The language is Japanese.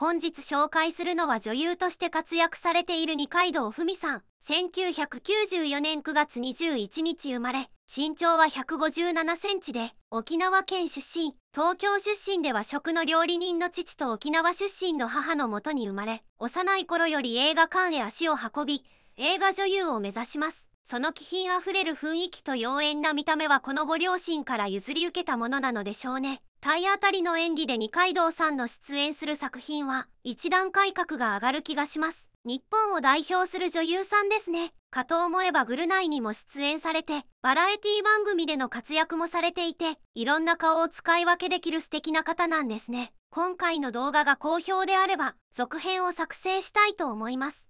本日紹介するのは女優として活躍されている二階堂ふみさん。1994年9月21日生まれ、身長は157センチで、沖縄県出身、東京出身では食の料理人の父と沖縄出身の母のもとに生まれ、幼い頃より映画館へ足を運び、映画女優を目指します。その気品あふれる雰囲気と妖艶な見た目はこのご両親から譲り受けたものなのでしょうね体当たりの演技で二階堂さんの出演する作品は一段階格が上がる気がします日本を代表する女優さんですねかと思えばグルナイにも出演されてバラエティ番組での活躍もされていていろんな顔を使い分けできる素敵な方なんですね今回の動画が好評であれば続編を作成したいと思います